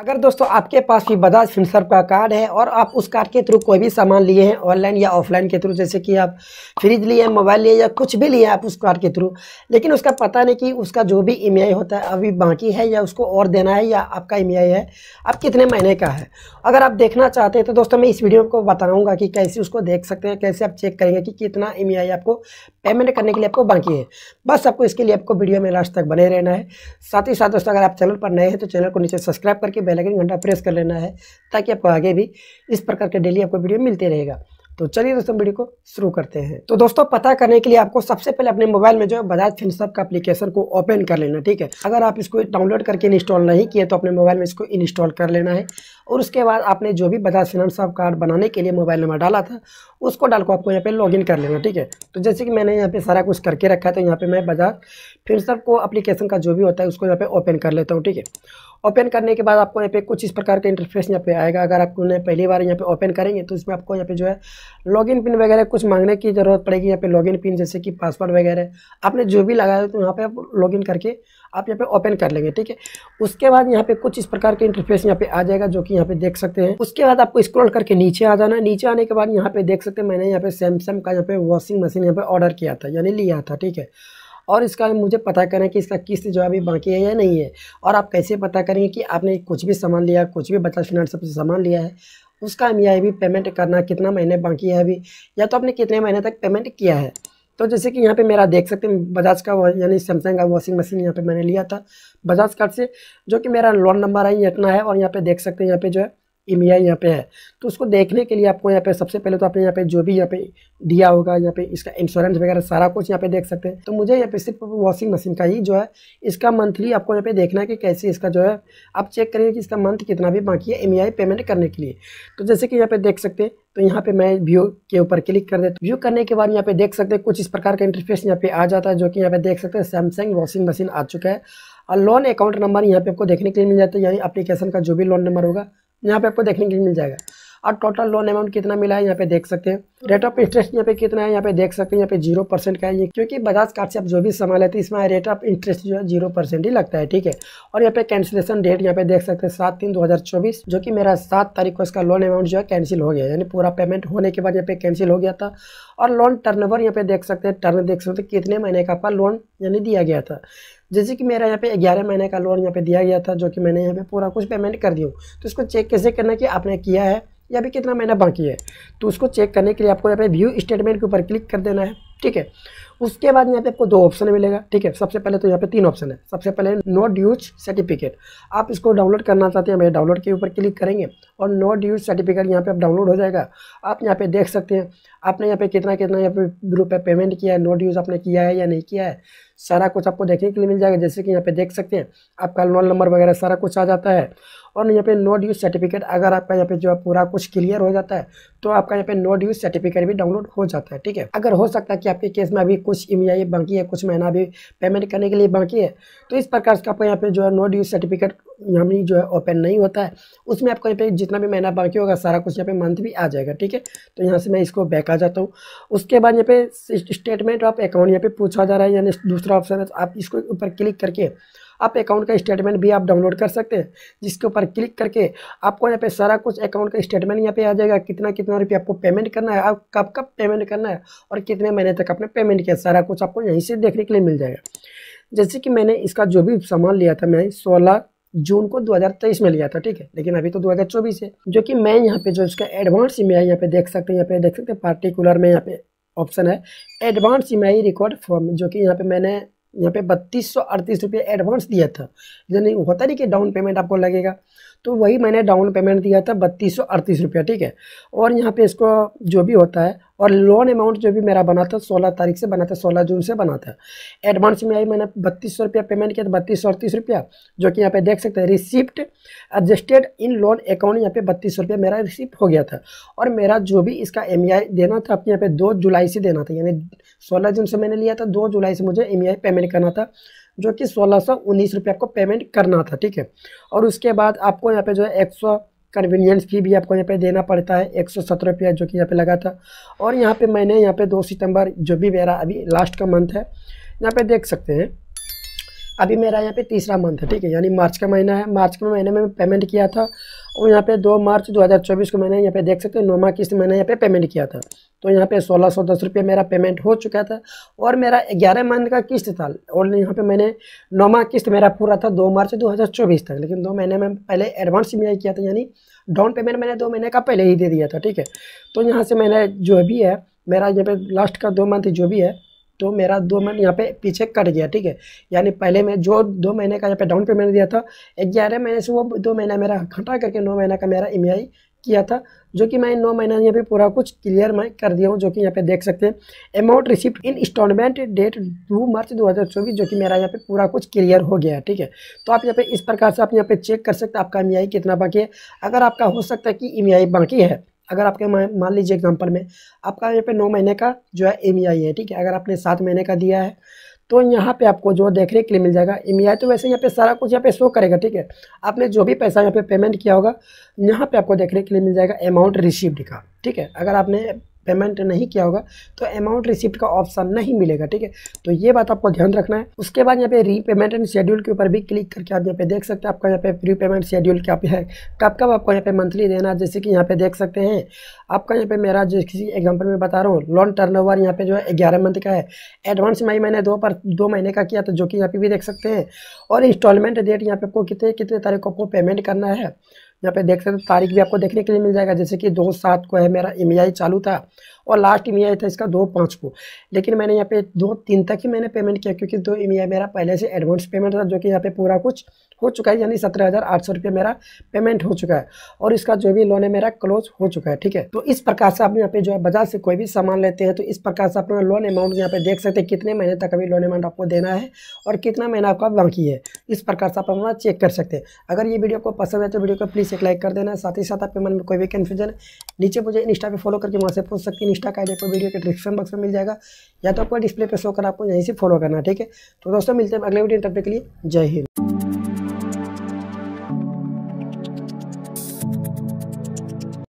अगर दोस्तों आपके पास भी बजाज फिनसर्व का कार्ड है और आप उस कार्ड के थ्रू कोई भी सामान लिए हैं ऑनलाइन या ऑफलाइन के थ्रू जैसे कि आप फ्रिज लिए हैं मोबाइल लिए या कुछ भी लिए आप उस कार्ड के थ्रू लेकिन उसका पता नहीं कि उसका जो भी ई होता है अभी बाकी है या उसको और देना है या आपका ई है अब कितने महीने का है अगर आप देखना चाहते हैं तो दोस्तों मैं इस वीडियो को बताऊँगा कि कैसे उसको देख सकते हैं कैसे आप चेक करेंगे कि कितना ई आपको पेमेंट करने के लिए आपको बाकी है बस आपको इसके लिए आपको वीडियो में लास्ट तक बने रहना है साथ ही साथ दोस्तों अगर आप चैनल पर नए हैं तो चैनल को नीचे सब्सक्राइब करके बेल आइकन घंटा प्रेस कर लेना है ताकि आपको आगे भी इस प्रकार के डेली आपको वीडियो मिलते रहेगा तो चलिए दोस्तों वीडियो को शुरू करते हैं तो दोस्तों पता करने के लिए आपको सबसे पहले अपने मोबाइल में जो है बजाज फिनसअप का एप्लीकेशन को ओपन कर लेना ठीक है अगर आप इसको डाउनलोड करके इंस्टॉल नहीं किए तो अपने मोबाइल में इसको इंस्टॉल कर लेना है और उसके बाद आपने जो भी बजाज फिनसअप कार्ड बनाने के लिए मोबाइल नंबर डाला था उसको डाल को आपको यहाँ पे लॉगिन कर लेना ठीक है तो जैसे कि मैंने यहाँ पर सारा कुछ करके रखा है तो यहाँ पर मैं बजाज फिनसअप को अप्लीकेशन का जो भी होता है उसको यहाँ पर ओपन कर लेता हूँ ठीक है ओपन करने के बाद आपको यहाँ पे कुछ इस प्रकार का इंटरफेस यहाँ पे आएगा अगर आप उन्हें पहली बार यहाँ पे ओपन करेंगे तो इसमें आपको यहाँ पे जो है लॉगिन पिन वगैरह कुछ मांगने की ज़रूरत पड़ेगी यहाँ पे लॉगिन पिन जैसे कि पासवर्ड वगैरह आपने जो भी लगाया तो यहाँ पे आप लॉगिन करके आप यहाँ पे ओपन कर लेंगे ठीक है उसके बाद यहाँ पे कुछ इस प्रकार के इंटरफेस यहाँ पे आ जाएगा जो कि यहाँ पे देख सकते हैं उसके बाद आपको स्क्रॉल करके नीचे आ जाना नीचे आने के बाद यहाँ पे देख सकते हैं मैंने यहाँ पे सैमसंग का यहाँ पे वॉशिंग मशीन यहाँ पे ऑर्डर किया था यानी लिया था ठीक है और इसका मुझे पता करें कि इसका किस्त जो अभी बाकी है या नहीं है और आप कैसे पता करेंगे कि आपने कुछ भी सामान लिया कुछ भी बजाज फिनांस से सामान लिया है उसका एम भी पेमेंट करना कितना महीने बाकी है अभी या तो आपने कितने महीने तक पेमेंट किया है तो जैसे कि यहाँ पे मेरा देख सकते हैं बजाज का यानी सैमसंग का वॉशिंग मशीन यहाँ पे मैंने लिया था बजाज कार्ड से जो कि मेरा लोन नंबर है ये इतना है और यहाँ पे देख सकते हैं यहाँ पे जो है एम आई यहाँ पे है तो उसको देखने के लिए आपको यहाँ पे सबसे पहले तो आपने यहाँ पे जो भी यहाँ पे दिया होगा यहाँ पे इसका इंश्योरेंस वगैरह सारा कुछ यहाँ पे देख सकते हैं तो मुझे यहाँ पे सिर्फ वॉशिंग मशीन का ही जो है इसका मंथली आपको यहाँ पे देखना है कि कैसे इसका जो है आप चेक करेंगे कि इसका मंथ कितना भी बाकी है एम पेमेंट करने के लिए तो जैसे कि यहाँ पे देख सकते हैं तो यहाँ पे मैं व्यू के ऊपर क्लिक कर देता व्यू करने के बाद यहाँ पे देख सकते हैं कुछ इस प्रकार का इंटरफेस यहाँ पे आ जाता है जो कि यहाँ पे देख सकते हैं सैमसंग वॉशिंग मशीन आ चुका है और लोन अकाउंट नंबर यहाँ पे आपको देखने के लिए मिल जाता है यानी अपलीकेशन का जो भी लोन नंबर होगा यहाँ पे आपको देखने के लिए मिल जाएगा और टोटल लोन अमाउंट कितना मिला है यहाँ पे देख सकते हैं रेट ऑफ इंटरेस्ट यहाँ पे कितना है यहाँ पे देख सकते हैं यहाँ पे जीरो परसेंट का है क्योंकि बजाज कार्ड से आप जो भी सामान लेते हैं इसमें रेट ऑफ इंटरेस्ट जो है जीरो परसेंट ही लगता है ठीक है और यहाँ पे कैंसिलेशन डेट यहाँ पे देख सकते हैं सात तीन दो हज़ार चौबीस जो कि मेरा सात तारीख को इसका लोन अमाउंट जो है कैंसिल हो गया यानी पूरा पेमेंट होने के बाद यहाँ पे कैंसिल हो गया था और लोन टर्न यहाँ पे देख सकते हैं टर्न देख सकते कितने महीने का आपका लोन यानी दिया गया था जैसे कि मेरा यहाँ पे ग्यारह महीने का लोन यहाँ पे दिया गया था जो कि मैंने यहाँ पे पूरा कुछ पेमेंट कर दिया हूँ तो इसको चेक कैसे करना कि आपने किया है या अभी कितना महीना बाकी है तो उसको चेक करने के लिए आपको यहाँ पे व्यू स्टेटमेंट के ऊपर क्लिक कर देना है ठीक है उसके बाद यहाँ पे आपको दो ऑप्शन मिलेगा ठीक है सबसे पहले तो यहाँ पे तीन ऑप्शन है सबसे पहले नोट यूज सर्टिफिकेट आप इसको डाउनलोड करना चाहते हैं मैं डाउनलोड के ऊपर क्लिक करेंगे और नोट यूज सर्टिफिकेट यहाँ पे आप डाउनलोड हो जाएगा आप यहाँ पे देख सकते हैं आपने यहाँ पे कितना कितना यहाँ पे रुपये पेमेंट किया है नोट यूज़ आपने किया है या नहीं किया है सारा कुछ आपको देखने के लिए मिल जाएगा जैसे कि यहाँ पे देख सकते हैं आपका लोन नंबर वगैरह सारा कुछ आ जाता है और यहाँ पे नोट यूज सर्टिफिकेट अगर आपका यहाँ पे जो है पूरा कुछ क्लियर हो जाता है तो आपका यहाँ पे नोट यूज सर्टिफिकेट भी डाउनलोड हो जाता है ठीक है अगर हो सकता है कि आपके केस में अभी कुछ ई बाकी है कुछ महीना भी पेमेंट करने के लिए बाकी है तो इस प्रकार से आपको यहाँ पे जो है नो ड्यू सर्टिफिकेट मनी जो है ओपन नहीं होता है उसमें आपको यहाँ पे जितना भी महीना बाकी होगा सारा कुछ यहाँ पे मंथ भी आ जाएगा ठीक है तो यहाँ से मैं इसको बैक आ जाता हूँ उसके बाद यहाँ पे स्टेटमेंट ऑफ अकाउंट यहाँ पे पूछा जा रहा है यानी दूसरा ऑप्शन है तो आप इसको ऊपर क्लिक करके आप अकाउंट का स्टेटमेंट भी आप डाउनलोड कर सकते हैं जिसके ऊपर क्लिक करके आपको यहाँ पे सारा कुछ अकाउंट का स्टेटमेंट यहाँ पे आ जाएगा कितना कितना रुपये आपको पेमेंट करना है आप कब कब पेमेंट करना है और कितने महीने तक आपने पेमेंट किया सारा कुछ आपको यहीं से देखने के लिए मिल जाएगा जैसे कि मैंने इसका जो भी सामान लिया था मैं सोलह जून को 2023 में लिया था ठीक है लेकिन अभी तो 2024 है जो कि मैं यहाँ पे जो इसका एडवांस ई एम यहाँ पे देख सकते हैं यहाँ पे देख सकते हैं पार्टिकुलर में यहाँ पे ऑप्शन है एडवांस ई रिकॉर्ड फॉर्म जो कि यहाँ पे मैंने यहाँ पे बत्तीस सौ अड़तीस रुपये एडवांस दिया था यानी होता नहीं कि डाउन पेमेंट आपको लगेगा तो वही मैंने डाउन पेमेंट दिया था बत्तीस सौ अड़तीस रुपया ठीक है और यहाँ पे इसको जो भी होता है और लोन अमाउंट जो भी मेरा बना था सोलह तारीख से बना था सोलह जून से बना था एडवांस में आई मैंने बत्तीस सौ रुपया पेमेंट किया था बत्तीस सौ अड़तीस रुपया जो कि यहाँ पे देख सकते हैं receipt adjusted in loan account यहाँ पे बत्तीस सौ रुपया मेरा रिसिप्ट हो गया था और मेरा जो भी इसका एम e देना था अपने यहाँ पे दो जुलाई से देना था यानी सोलह जून से मैंने लिया था दो जुलाई से मुझे एम पेमेंट e करना था जो कि सोलह सौ उन्नीस रुपये आपको पेमेंट करना था ठीक है और उसके बाद आपको यहाँ पे जो है एक सौ कन्वीनियंस फ़ी भी आपको यहाँ पे देना पड़ता है एक सौ सत्रह रुपया जो कि यहाँ पे लगा था और यहाँ पे मैंने यहाँ पे दो सितंबर जो भी मेरा अभी लास्ट का मंथ है यहाँ पे देख सकते हैं अभी मेरा यहाँ पे तीसरा मंथ है ठीक है यानी मार्च का महीना है मार्च के महीने में पेमेंट किया था और यहाँ पे दो मार्च 2024 को मैंने यहाँ पे देख सकते हैं नौमा किस्त मैंने यहाँ पे पेमेंट किया था तो यहाँ पे सोलह सौ दस रुपये मेरा पेमेंट हो चुका था और मेरा ग्यारह मंथ का किस्त था और यहाँ पे मैंने नौवा किस्त मेरा पूरा था दो मार्च दो हज़ार चौबीस तक लेकिन दो महीने में पहले एडवांस ई किया था यानी डाउन पेमेंट मैंने दो महीने का पहले ही दे दिया था ठीक है तो यहाँ से मैंने जो भी है मेरा यहाँ पे लास्ट का दो मंथ जो भी है तो मेरा दो मंथ यहाँ पे पीछे कट गया ठीक है यानी पहले मैं जो दो महीने का यहाँ पे डाउन पेमेंट दिया था ग्यारह महीने से वो दो महीना मेरा घटा करके नौ महीना का मेरा ई किया था जो कि मैं नौ महीना यहाँ पे पूरा कुछ क्लियर मैं कर दिया हूँ जो कि यहाँ पे देख सकते हैं amount receipt in instalment date दो मार्च 2024 जो कि मेरा यहाँ पे पूरा कुछ क्लियर हो गया है ठीक है तो आप यहाँ पे इस प्रकार से आप यहाँ पे चेक कर सकते हैं आपका ई e कितना बाकी है अगर आपका हो सकता है कि ई e बाकी है अगर आपके मान लीजिए एग्जाम्पल में आपका यहाँ पे नौ महीने का जो है एम e है ठीक है अगर आपने सात महीने का दिया है तो यहाँ पे आपको जो देखने के लिए मिल जाएगा ई तो वैसे यहाँ पे सारा कुछ यहाँ पे शो करेगा ठीक है आपने जो भी पैसा यहाँ पे पेमेंट किया होगा यहाँ पे आपको देखने के लिए मिल जाएगा अमाउंट रिसीव्ड का ठीक है अगर आपने पेमेंट नहीं किया होगा तो अमाउंट रिसिप्ट का ऑप्शन नहीं मिलेगा ठीक है तो ये बात आपको ध्यान रखना है उसके बाद यहाँ पे रीपेमेंट एंड शेड्यूल के ऊपर भी क्लिक करके आप यहाँ पे देख सकते हैं आपका यहाँ पे प्री पेमेंट शेड्यूल क्या है कब कब आपको यहाँ पे मंथली देना है जैसे कि यहाँ पे देख सकते हैं आपका यहाँ पे मेरा जो किसी एग्जाम्पल में बता रहा हूँ लोन टर्न यहाँ पे जो है ग्यारह मंथ का है एडवांस मई मैंने दो पर दो महीने का किया था तो जो कि यहाँ पे भी देख सकते हैं और इंस्टॉलमेंट डेट यहाँ पे आपको कितने कितने तारीख को आपको पेमेंट करना है यहाँ पे देख सकते हो तारीख भी आपको देखने के लिए मिल जाएगा जैसे कि दो सात को है मेरा ई चालू था और लास्ट ई आई था इसका दो पाँच को लेकिन मैंने यहाँ पे दो तीन तक ही मैंने पेमेंट किया क्योंकि दो ई e मेरा पहले से एडवांस पेमेंट था जो कि यहाँ पे पूरा कुछ हो चुका है यानी सत्रह हज़ार आठ सौ रुपये मेरा पेमेंट हो चुका है और इसका जो भी लोन है मेरा क्लोज हो चुका है ठीक है तो इस प्रकार से आप यहाँ पे जो है बाजार से कोई भी सामान लेते हैं तो इस प्रकार से अपना लोन अमाउंट यहाँ पे देख सकते हैं कितने महीने तक अभी लोन अमाउंट आपको देना है और कितना महीना आपका बाकी है इस प्रकार से आप अपना चेक कर सकते हैं अगर ये वीडियो को पसंद है तो वीडियो को प्लीज़ एक लाइक कर देना साथ ही साथ आपके मन में कोई भी कन्फ्यूजन नीचे मुझे इंस्टा पर फॉलो करके वहाँ से पूछ सकती है इंस्टा का आपको वीडियो के डिस्क्रिप्शन बॉक्स में मिल जाएगा या तो आपको डिस्प्ले पर शो कर आपको यहीं से फॉलो करना ठीक है तो दोस्तों मिलते हैं अगले वीडियो तब तक के लिए जय हिंद